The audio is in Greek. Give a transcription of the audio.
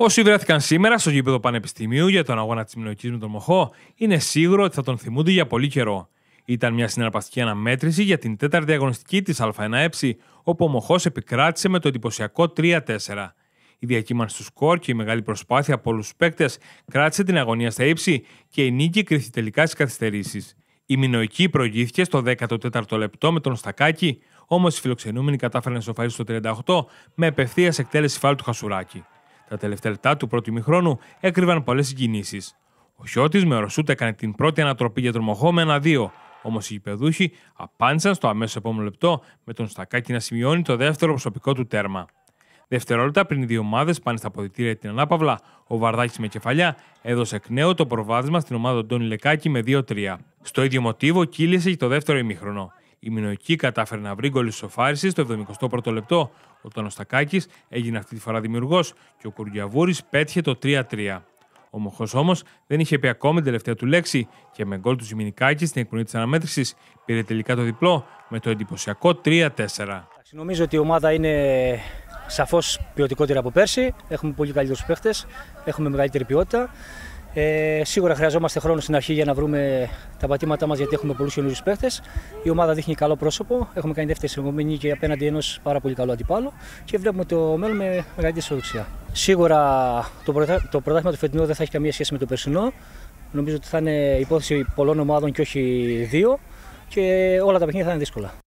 Όσοι βρέθηκαν σήμερα στο γήπεδο Πανεπιστημίου για τον αγώνα της Μινοική με τον Μοχό, είναι σίγουρο ότι θα τον θυμούνται για πολύ καιρό. Ήταν μια συναρπαστική αναμέτρηση για την τέταρτη αγωνιστική της Α1Ε, όπου ο Μοχός επικράτησε με το εντυπωσιακό 3-4. Η διακύμανση του σκορ και η μεγάλη προσπάθεια από όλους τους παίκτες κράτησε την αγωνία στα ύψη και η νίκη κρίθηκε τελικά στις καθυστερήσεις. Η Μινοϊκή προηγήθηκε στο 14ο λεπτό με τον Στακάκη, όμως οι φιλοξενούμενοι κατάφεραν να στο 38 με απευθείας εκτέλεση φάλου του Χασουράκη. Τα τελευταία λεπτά του πρώτου ημιχρόνου έκρυβαν πολλές συγκινήσεις. Ο Χιώτη με ροσούτα έκανε την πρώτη ανατροπή για με ένα δύο, Όμως οι γηπεδούχοι απάντησαν στο αμέσως επόμενο λεπτό με τον Στακάκη να σημειώνει το δεύτερο προσωπικό του τέρμα. Δευτερόλεπτα πριν δύο ομάδες πάνε στα ποδητήρια την ανάπαυλα, ο Βαρδάκης με κεφαλιά έδωσε εκ νέου το προβάδισμα στην ομάδα του Ντόνι Λεκάκη με 2-3. Στο ίδιο μοτίβο κύλησε και το δεύτερο ημίχρονο. Η Μινοϊκή κατάφερε να βρει γκολ σοφάριση στο 71ο λεπτό. Ο Τόνο Τακάκη εγινε αυτή τη φορά δημιουργός και ο Κουργιαβούρης πέτυχε το 3-3. Ο Μοχός όμως δεν είχε πει ακόμη την τελευταία του λέξη και με γκολ του Ζημινικάκη στην εκπονή της αναμέτρησης πήρε τελικά το διπλό με το εντυπωσιακό 3-4. Νομίζω ότι η ομάδα είναι σαφώς ποιοτικότερη από πέρσι. Έχουμε πολύ καλύτερους παίχτε, έχουμε μεγαλύτερη ποιότητα. Ε, σίγουρα χρειαζόμαστε χρόνο στην αρχή για να βρούμε τα πατήματά μας γιατί έχουμε πολλούς καινούριους παίχτε. Η ομάδα δείχνει καλό πρόσωπο. Έχουμε κάνει δεύτερη συνεργομένη και απέναντι ενός πάρα πολύ καλό αντιπάλου και βλέπουμε το μέλλον με μεγαλύτερη αισιοδοξία. Σίγουρα το, πρωτα... το πρωτάθλημα του φετινού δεν θα έχει καμία σχέση με το περσινό. Νομίζω ότι θα είναι υπόθεση πολλών ομάδων και όχι δύο και όλα τα παιχνίδια θα είναι δύσκολα.